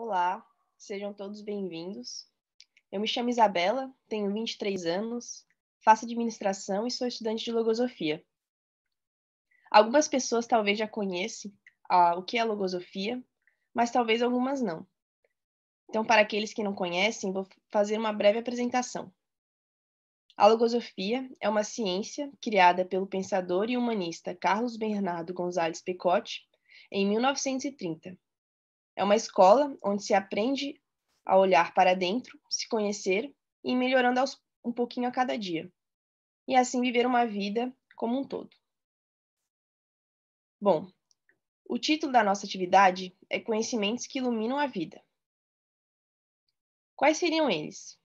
Olá, sejam todos bem-vindos. Eu me chamo Isabela, tenho 23 anos, faço administração e sou estudante de logosofia. Algumas pessoas talvez já conheçam ah, o que é logosofia, mas talvez algumas não. Então, para aqueles que não conhecem, vou fazer uma breve apresentação. A logosofia é uma ciência criada pelo pensador e humanista Carlos Bernardo Gonzalez Pecotti em 1930 é uma escola onde se aprende a olhar para dentro, se conhecer e ir melhorando aos, um pouquinho a cada dia. E assim viver uma vida como um todo. Bom, o título da nossa atividade é Conhecimentos que Iluminam a Vida. Quais seriam eles?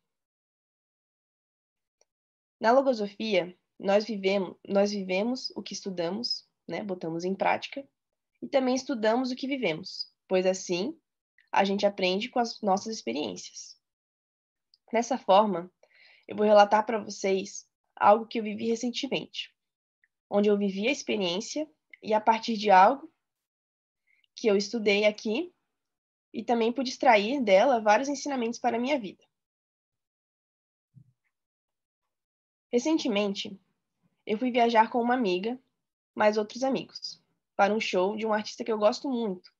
Na logosofia, nós vivemos, nós vivemos o que estudamos, né? botamos em prática, e também estudamos o que vivemos pois assim a gente aprende com as nossas experiências. Dessa forma, eu vou relatar para vocês algo que eu vivi recentemente, onde eu vivi a experiência e a partir de algo que eu estudei aqui e também pude extrair dela vários ensinamentos para a minha vida. Recentemente, eu fui viajar com uma amiga, mais outros amigos, para um show de um artista que eu gosto muito,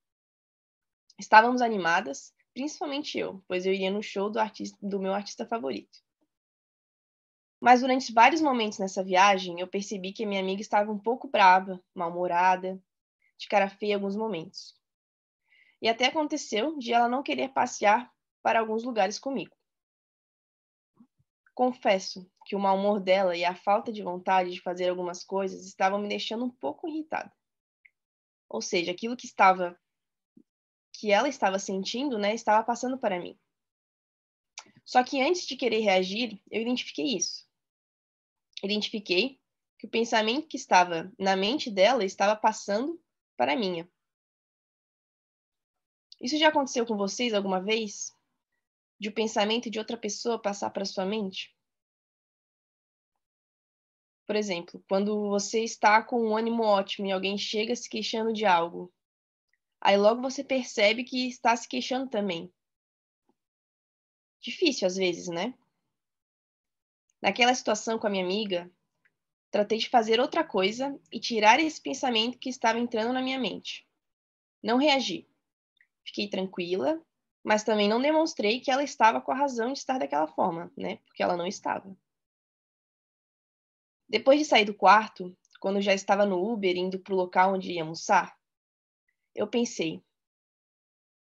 Estávamos animadas, principalmente eu, pois eu iria no show do, artista, do meu artista favorito. Mas durante vários momentos nessa viagem, eu percebi que minha amiga estava um pouco brava, mal-humorada, de cara feia em alguns momentos. E até aconteceu de ela não querer passear para alguns lugares comigo. Confesso que o mau humor dela e a falta de vontade de fazer algumas coisas estavam me deixando um pouco irritada. Ou seja, aquilo que estava que ela estava sentindo, né, estava passando para mim. Só que antes de querer reagir, eu identifiquei isso. Identifiquei que o pensamento que estava na mente dela estava passando para mim. minha. Isso já aconteceu com vocês alguma vez? De o um pensamento de outra pessoa passar para sua mente? Por exemplo, quando você está com um ânimo ótimo e alguém chega se queixando de algo, Aí logo você percebe que está se queixando também. Difícil às vezes, né? Naquela situação com a minha amiga, tratei de fazer outra coisa e tirar esse pensamento que estava entrando na minha mente. Não reagi. Fiquei tranquila, mas também não demonstrei que ela estava com a razão de estar daquela forma, né? Porque ela não estava. Depois de sair do quarto, quando já estava no Uber indo para o local onde ia almoçar, eu pensei: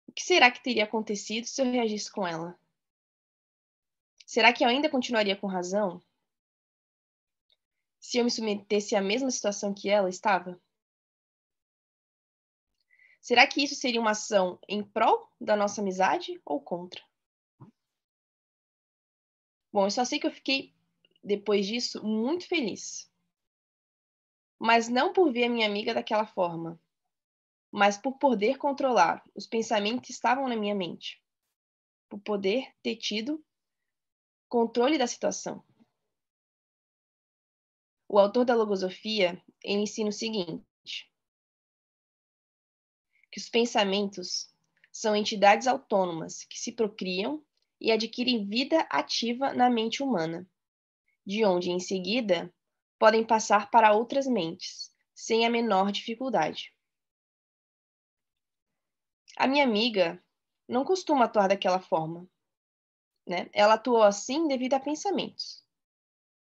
o que será que teria acontecido se eu reagisse com ela? Será que eu ainda continuaria com razão? Se eu me submetesse à mesma situação que ela estava? Será que isso seria uma ação em prol da nossa amizade ou contra? Bom, eu só sei que eu fiquei, depois disso, muito feliz. Mas não por ver a minha amiga daquela forma, mas por poder controlar os pensamentos que estavam na minha mente, por poder ter tido controle da situação. O autor da Logosofia ele ensina o seguinte: que os pensamentos são entidades autônomas que se procriam e adquirem vida ativa na mente humana, de onde, em seguida, podem passar para outras mentes, sem a menor dificuldade. A minha amiga não costuma atuar daquela forma. Né? Ela atuou assim devido a pensamentos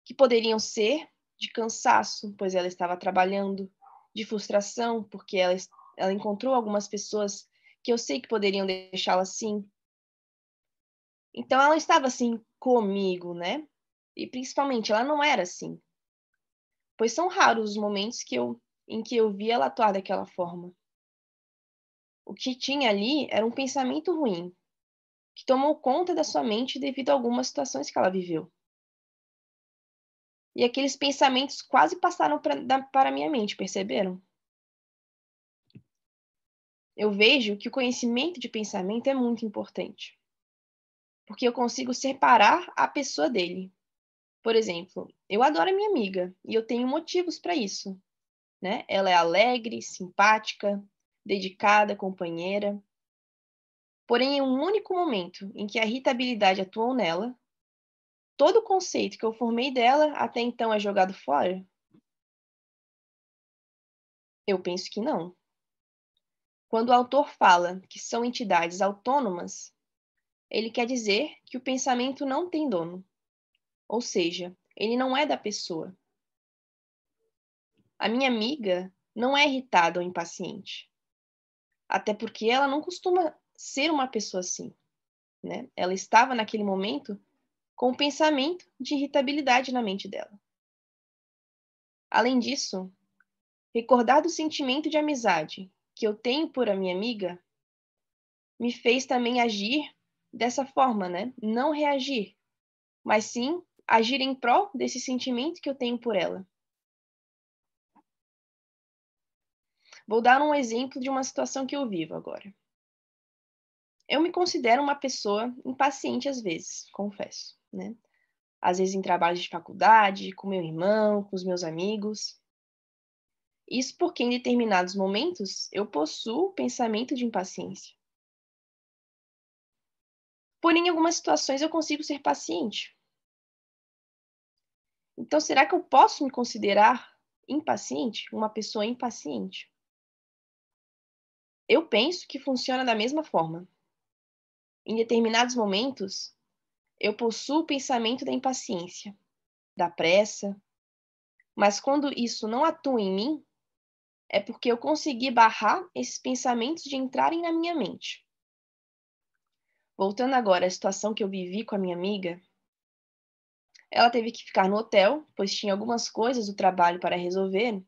que poderiam ser de cansaço, pois ela estava trabalhando, de frustração, porque ela, ela encontrou algumas pessoas que eu sei que poderiam deixá-la assim. Então ela estava assim comigo, né? E principalmente ela não era assim. Pois são raros os momentos que eu, em que eu vi ela atuar daquela forma. O que tinha ali era um pensamento ruim, que tomou conta da sua mente devido a algumas situações que ela viveu. E aqueles pensamentos quase passaram pra, da, para minha mente, perceberam? Eu vejo que o conhecimento de pensamento é muito importante, porque eu consigo separar a pessoa dele. Por exemplo, eu adoro a minha amiga e eu tenho motivos para isso. Né? Ela é alegre, simpática, dedicada, companheira. Porém, em um único momento em que a irritabilidade atuou nela, todo o conceito que eu formei dela até então é jogado fora? Eu penso que não. Quando o autor fala que são entidades autônomas, ele quer dizer que o pensamento não tem dono, ou seja, ele não é da pessoa. A minha amiga não é irritada ou impaciente. Até porque ela não costuma ser uma pessoa assim. Né? Ela estava naquele momento com o pensamento de irritabilidade na mente dela. Além disso, recordar do sentimento de amizade que eu tenho por a minha amiga me fez também agir dessa forma, né? Não reagir, mas sim agir em prol desse sentimento que eu tenho por ela. Vou dar um exemplo de uma situação que eu vivo agora. Eu me considero uma pessoa impaciente às vezes, confesso, né? Às vezes em trabalhos de faculdade, com meu irmão, com os meus amigos. Isso porque em determinados momentos eu possuo pensamento de impaciência. Porém, em algumas situações eu consigo ser paciente. Então, será que eu posso me considerar impaciente? Uma pessoa impaciente? Eu penso que funciona da mesma forma. Em determinados momentos, eu possuo o pensamento da impaciência, da pressa, mas quando isso não atua em mim, é porque eu consegui barrar esses pensamentos de entrarem na minha mente. Voltando agora à situação que eu vivi com a minha amiga, ela teve que ficar no hotel, pois tinha algumas coisas do trabalho para resolver,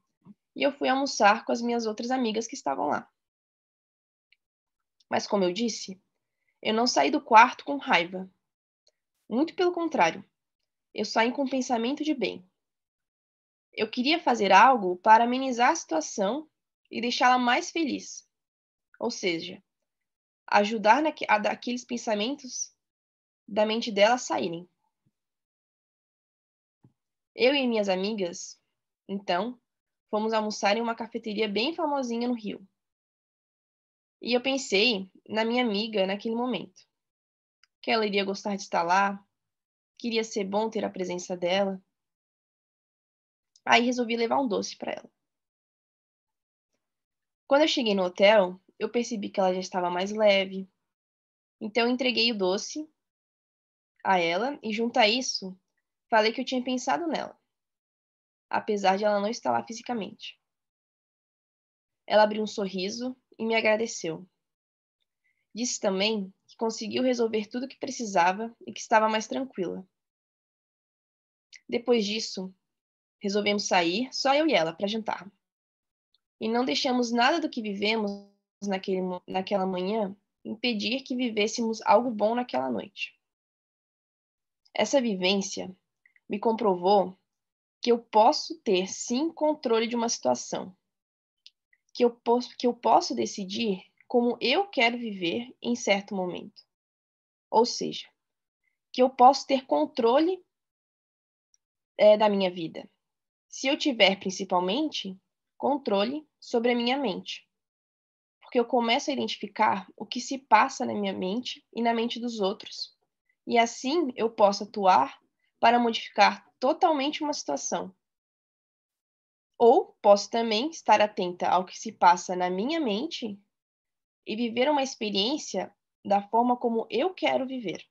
e eu fui almoçar com as minhas outras amigas que estavam lá. Mas, como eu disse, eu não saí do quarto com raiva. Muito pelo contrário, eu saí com pensamento de bem. Eu queria fazer algo para amenizar a situação e deixá-la mais feliz. Ou seja, ajudar naque, a pensamentos da mente dela saírem. Eu e minhas amigas, então, fomos almoçar em uma cafeteria bem famosinha no Rio. E eu pensei na minha amiga naquele momento, que ela iria gostar de estar lá, queria ser bom ter a presença dela. Aí resolvi levar um doce para ela. Quando eu cheguei no hotel, eu percebi que ela já estava mais leve. Então eu entreguei o doce a ela e junto a isso, falei que eu tinha pensado nela, apesar de ela não estar lá fisicamente. Ela abriu um sorriso e me agradeceu. Disse também que conseguiu resolver tudo o que precisava e que estava mais tranquila. Depois disso, resolvemos sair, só eu e ela, para jantar. E não deixamos nada do que vivemos naquele, naquela manhã impedir que vivêssemos algo bom naquela noite. Essa vivência me comprovou que eu posso ter sim controle de uma situação, que eu posso, que eu posso decidir como eu quero viver em certo momento. Ou seja, que eu posso ter controle é, da minha vida. Se eu tiver, principalmente, controle sobre a minha mente. Porque eu começo a identificar o que se passa na minha mente e na mente dos outros. E assim eu posso atuar para modificar totalmente uma situação, ou posso também estar atenta ao que se passa na minha mente e viver uma experiência da forma como eu quero viver.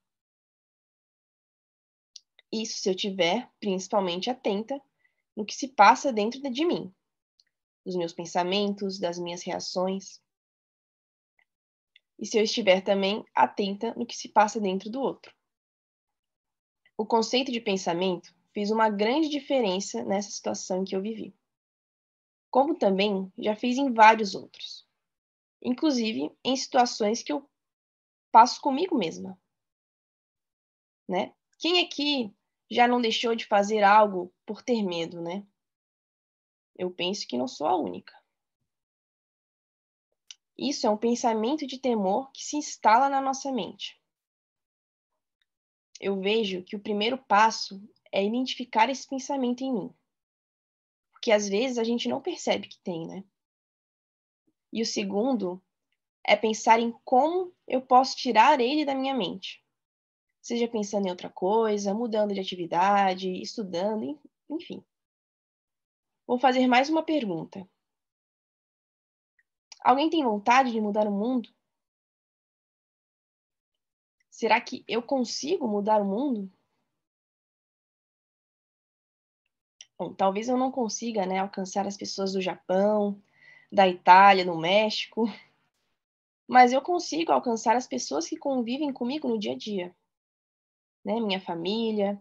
Isso se eu tiver principalmente atenta no que se passa dentro de mim, dos meus pensamentos, das minhas reações. E se eu estiver também atenta no que se passa dentro do outro. O conceito de pensamento fez uma grande diferença nessa situação que eu vivi como também já fiz em vários outros, inclusive em situações que eu passo comigo mesma. Né? Quem aqui já não deixou de fazer algo por ter medo, né? Eu penso que não sou a única. Isso é um pensamento de temor que se instala na nossa mente. Eu vejo que o primeiro passo é identificar esse pensamento em mim que às vezes a gente não percebe que tem, né? E o segundo é pensar em como eu posso tirar ele da minha mente. Seja pensando em outra coisa, mudando de atividade, estudando, enfim. Vou fazer mais uma pergunta. Alguém tem vontade de mudar o mundo? Será que eu consigo mudar o mundo? talvez eu não consiga né, alcançar as pessoas do Japão, da Itália, no México, mas eu consigo alcançar as pessoas que convivem comigo no dia a dia. Né? Minha família,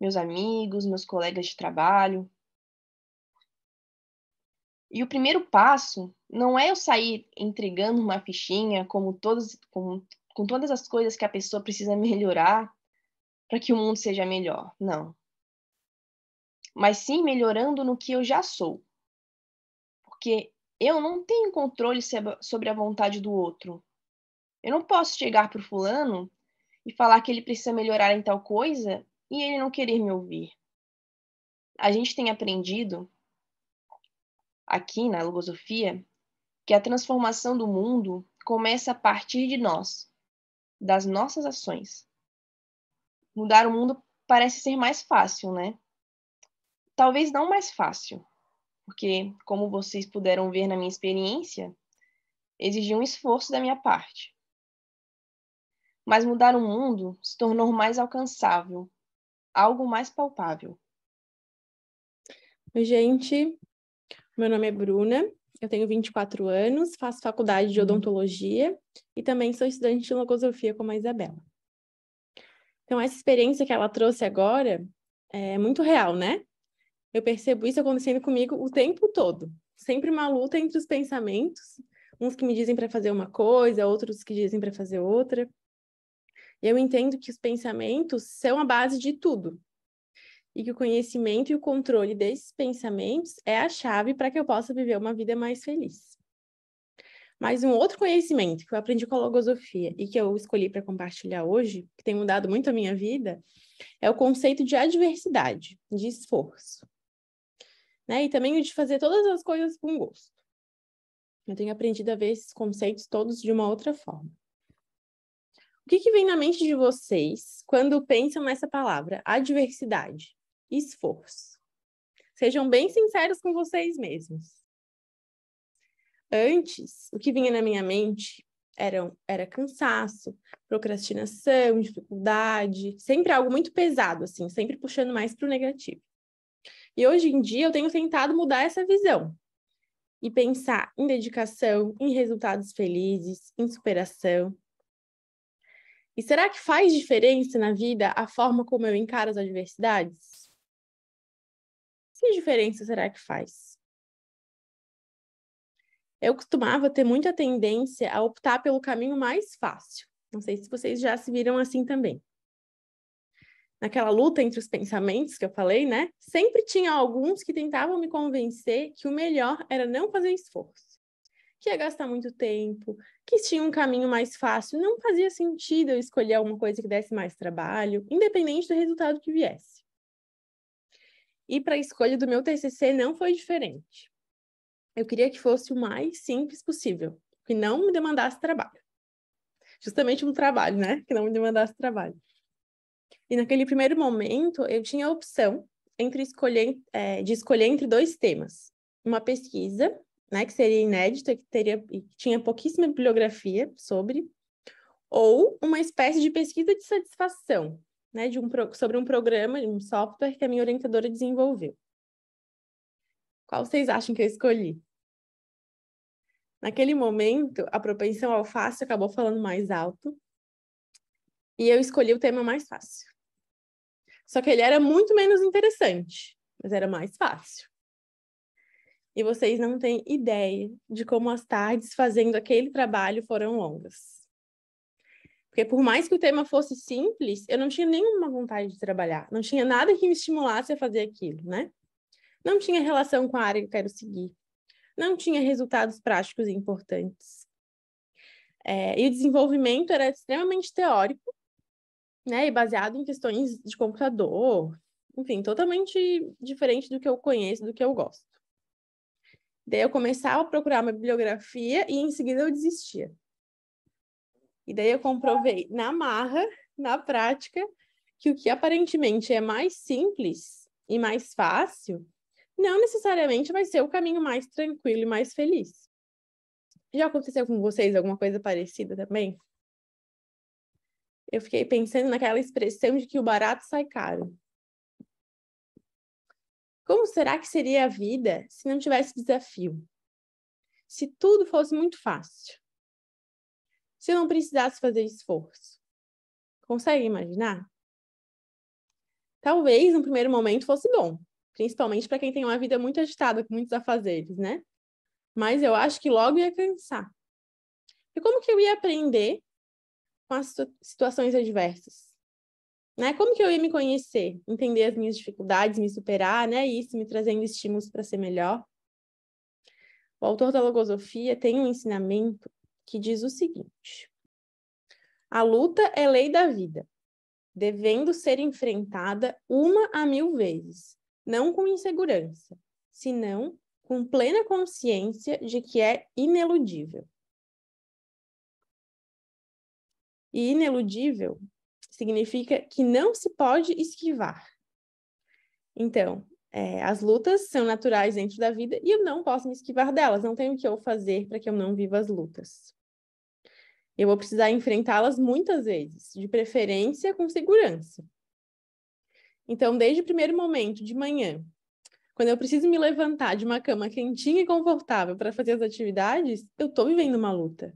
meus amigos, meus colegas de trabalho. E o primeiro passo não é eu sair entregando uma fichinha como todos, com, com todas as coisas que a pessoa precisa melhorar para que o mundo seja melhor. Não mas sim melhorando no que eu já sou. Porque eu não tenho controle é sobre a vontade do outro. Eu não posso chegar para o fulano e falar que ele precisa melhorar em tal coisa e ele não querer me ouvir. A gente tem aprendido aqui na Logosofia que a transformação do mundo começa a partir de nós, das nossas ações. Mudar o mundo parece ser mais fácil, né? Talvez não mais fácil, porque, como vocês puderam ver na minha experiência, exigiu um esforço da minha parte. Mas mudar o mundo se tornou mais alcançável, algo mais palpável. Oi, gente. Meu nome é Bruna, eu tenho 24 anos, faço faculdade de odontologia e também sou estudante de logosofia como a Isabela. Então, essa experiência que ela trouxe agora é muito real, né? Eu percebo isso acontecendo comigo o tempo todo. Sempre uma luta entre os pensamentos, uns que me dizem para fazer uma coisa, outros que dizem para fazer outra. Eu entendo que os pensamentos são a base de tudo. E que o conhecimento e o controle desses pensamentos é a chave para que eu possa viver uma vida mais feliz. Mas um outro conhecimento que eu aprendi com a logosofia e que eu escolhi para compartilhar hoje, que tem mudado muito a minha vida, é o conceito de adversidade, de esforço né? E também o de fazer todas as coisas com gosto. Eu tenho aprendido a ver esses conceitos todos de uma outra forma. O que, que vem na mente de vocês quando pensam nessa palavra, adversidade, esforço? Sejam bem sinceros com vocês mesmos. Antes, o que vinha na minha mente era, era cansaço, procrastinação, dificuldade, sempre algo muito pesado, assim, sempre puxando mais para o negativo. E hoje em dia eu tenho tentado mudar essa visão e pensar em dedicação, em resultados felizes, em superação. E será que faz diferença na vida a forma como eu encaro as adversidades? Que diferença será que faz? Eu costumava ter muita tendência a optar pelo caminho mais fácil. Não sei se vocês já se viram assim também naquela luta entre os pensamentos que eu falei, né? Sempre tinha alguns que tentavam me convencer que o melhor era não fazer esforço, que ia gastar muito tempo, que tinha um caminho mais fácil, não fazia sentido eu escolher alguma coisa que desse mais trabalho, independente do resultado que viesse. E para a escolha do meu TCC não foi diferente. Eu queria que fosse o mais simples possível, que não me demandasse trabalho. Justamente um trabalho, né? Que não me demandasse trabalho. E naquele primeiro momento, eu tinha a opção entre escolher, é, de escolher entre dois temas. Uma pesquisa, né, que seria inédita, que teria, tinha pouquíssima bibliografia sobre, ou uma espécie de pesquisa de satisfação, né, de um, sobre um programa, um software que a minha orientadora desenvolveu. Qual vocês acham que eu escolhi? Naquele momento, a propensão ao fácil acabou falando mais alto, e eu escolhi o tema mais fácil. Só que ele era muito menos interessante, mas era mais fácil. E vocês não têm ideia de como as tardes fazendo aquele trabalho foram longas. Porque por mais que o tema fosse simples, eu não tinha nenhuma vontade de trabalhar, não tinha nada que me estimulasse a fazer aquilo, né? Não tinha relação com a área que eu quero seguir. Não tinha resultados práticos importantes. É, e o desenvolvimento era extremamente teórico, né? E baseado em questões de computador, enfim, totalmente diferente do que eu conheço, do que eu gosto. Daí eu começava a procurar uma bibliografia e em seguida eu desistia. E daí eu comprovei na marra, na prática, que o que aparentemente é mais simples e mais fácil, não necessariamente vai ser o caminho mais tranquilo e mais feliz. Já aconteceu com vocês alguma coisa parecida também? eu fiquei pensando naquela expressão de que o barato sai caro. Como será que seria a vida se não tivesse desafio? Se tudo fosse muito fácil? Se não precisasse fazer esforço? Consegue imaginar? Talvez no primeiro momento fosse bom, principalmente para quem tem uma vida muito agitada, com muitos afazeres, né? Mas eu acho que logo ia cansar. E como que eu ia aprender com as situações adversas? Né? Como que eu ia me conhecer, entender as minhas dificuldades, me superar, né? isso me trazendo estímulos para ser melhor. O autor da Logosofia tem um ensinamento que diz o seguinte: a luta é lei da vida, devendo ser enfrentada uma a mil vezes, não com insegurança, senão com plena consciência de que é ineludível. e ineludível significa que não se pode esquivar. Então, é, as lutas são naturais dentro da vida e eu não posso me esquivar delas, não tenho o que eu fazer para que eu não viva as lutas. Eu vou precisar enfrentá-las muitas vezes, de preferência com segurança. Então, desde o primeiro momento, de manhã, quando eu preciso me levantar de uma cama quentinha e confortável para fazer as atividades, eu estou vivendo uma luta.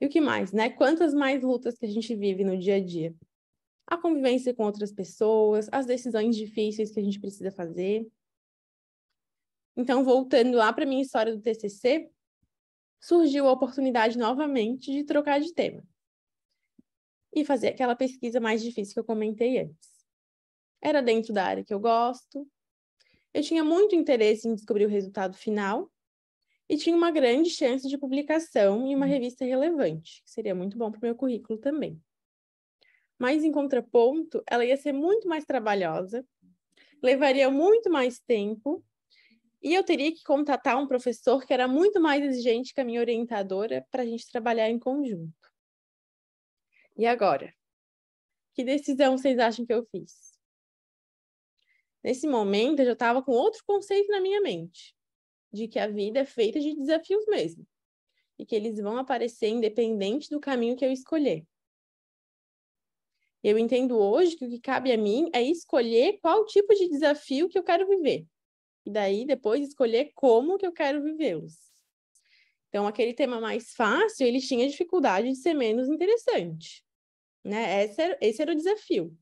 E o que mais, né? Quantas mais lutas que a gente vive no dia a dia? A convivência com outras pessoas, as decisões difíceis que a gente precisa fazer. Então, voltando lá para minha história do TCC, surgiu a oportunidade novamente de trocar de tema e fazer aquela pesquisa mais difícil que eu comentei antes. Era dentro da área que eu gosto. Eu tinha muito interesse em descobrir o resultado final e tinha uma grande chance de publicação em uma hum. revista relevante, que seria muito bom para o meu currículo também. Mas, em contraponto, ela ia ser muito mais trabalhosa, levaria muito mais tempo, e eu teria que contatar um professor que era muito mais exigente que a minha orientadora para a gente trabalhar em conjunto. E agora? Que decisão vocês acham que eu fiz? Nesse momento, eu já estava com outro conceito na minha mente de que a vida é feita de desafios mesmo, e que eles vão aparecer independente do caminho que eu escolher. Eu entendo hoje que o que cabe a mim é escolher qual tipo de desafio que eu quero viver. E daí depois escolher como que eu quero vivê-los. Então, aquele tema mais fácil, ele tinha dificuldade de ser menos interessante. Né? Esse, era, esse era o desafio.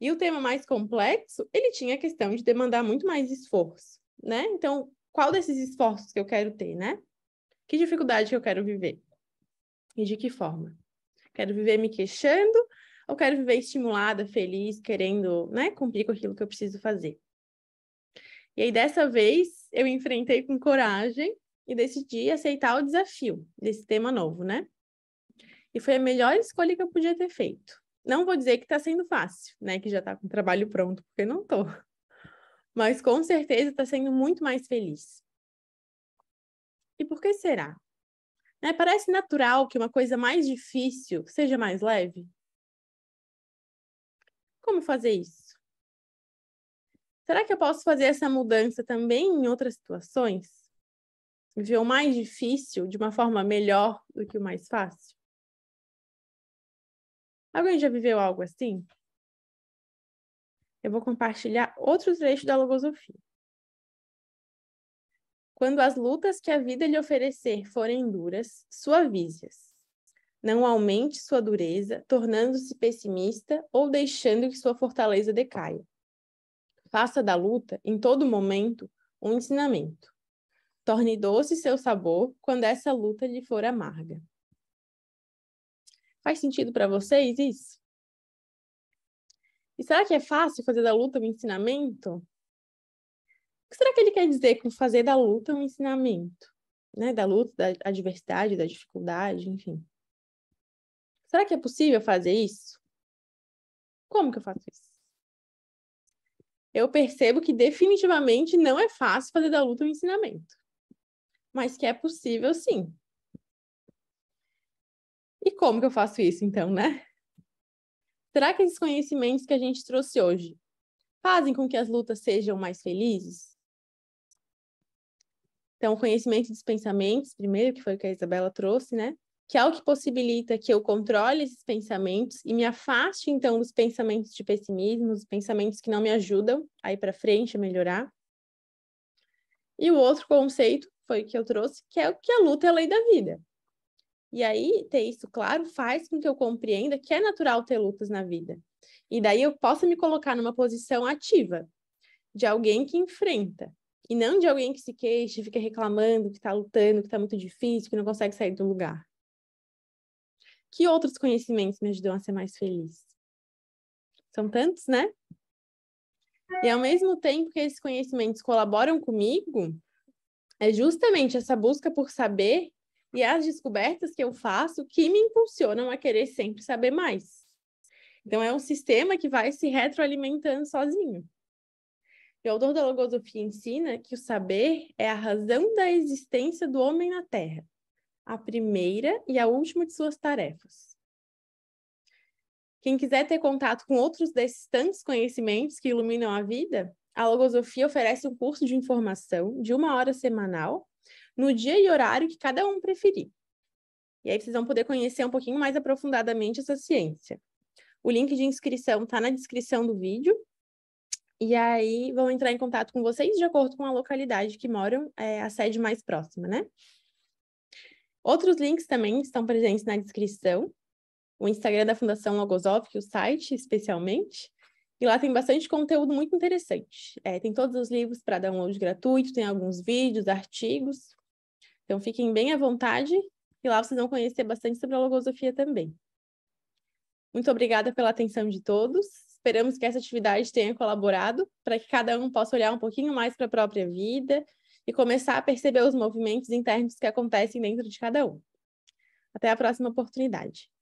E o tema mais complexo, ele tinha a questão de demandar muito mais esforço. Né? Então, qual desses esforços que eu quero ter, né? Que dificuldade que eu quero viver? E de que forma? Quero viver me queixando ou quero viver estimulada, feliz, querendo, né, cumprir com aquilo que eu preciso fazer? E aí dessa vez eu enfrentei com coragem e decidi aceitar o desafio desse tema novo, né? E foi a melhor escolha que eu podia ter feito. Não vou dizer que está sendo fácil, né? Que já está com o trabalho pronto, porque não estou mas com certeza está sendo muito mais feliz. E por que será? Né? Parece natural que uma coisa mais difícil seja mais leve? Como fazer isso? Será que eu posso fazer essa mudança também em outras situações? Ver o mais difícil de uma forma melhor do que o mais fácil? Alguém já viveu algo assim? eu vou compartilhar outro trecho da Logosofia. Quando as lutas que a vida lhe oferecer forem duras, suavize-as. Não aumente sua dureza, tornando-se pessimista ou deixando que sua fortaleza decaia. Faça da luta, em todo momento, um ensinamento. Torne doce seu sabor quando essa luta lhe for amarga. Faz sentido para vocês isso? E será que é fácil fazer da luta um ensinamento? O que será que ele quer dizer com fazer da luta um ensinamento? Né? Da luta, da adversidade, da dificuldade, enfim. Será que é possível fazer isso? Como que eu faço isso? Eu percebo que definitivamente não é fácil fazer da luta um ensinamento, mas que é possível sim. E como que eu faço isso, então, né? Será que esses conhecimentos que a gente trouxe hoje fazem com que as lutas sejam mais felizes? Então, o conhecimento dos pensamentos, primeiro, que foi o que a Isabela trouxe, né? Que é o que possibilita que eu controle esses pensamentos e me afaste, então, dos pensamentos de pessimismo, dos pensamentos que não me ajudam a ir para frente, a melhorar. E o outro conceito foi o que eu trouxe, que é o que a luta é a lei da vida. E aí, ter isso claro faz com que eu compreenda que é natural ter lutas na vida. E daí eu possa me colocar numa posição ativa, de alguém que enfrenta, e não de alguém que se queixa, fica reclamando, que está lutando, que está muito difícil, que não consegue sair do lugar. Que outros conhecimentos me ajudam a ser mais feliz? São tantos, né? E ao mesmo tempo que esses conhecimentos colaboram comigo, é justamente essa busca por saber e as descobertas que eu faço que me impulsionam a querer sempre saber mais. Então, é um sistema que vai se retroalimentando sozinho. E o autor da Logosofia ensina que o saber é a razão da existência do homem na Terra, a primeira e a última de suas tarefas. Quem quiser ter contato com outros desses tantos conhecimentos que iluminam a vida, a Logosofia oferece um curso de informação de uma hora semanal no dia e horário que cada um preferir. E aí vocês vão poder conhecer um pouquinho mais aprofundadamente essa ciência. O link de inscrição está na descrição do vídeo. E aí vão entrar em contato com vocês de acordo com a localidade que moram, é, a sede mais próxima, né? Outros links também estão presentes na descrição. O Instagram da Fundação Logosoft é o site especialmente. E lá tem bastante conteúdo muito interessante. É, tem todos os livros para download gratuito, tem alguns vídeos, artigos, então, fiquem bem à vontade e lá vocês vão conhecer bastante sobre a logosofia também. Muito obrigada pela atenção de todos. Esperamos que essa atividade tenha colaborado para que cada um possa olhar um pouquinho mais para a própria vida e começar a perceber os movimentos internos que acontecem dentro de cada um. Até a próxima oportunidade.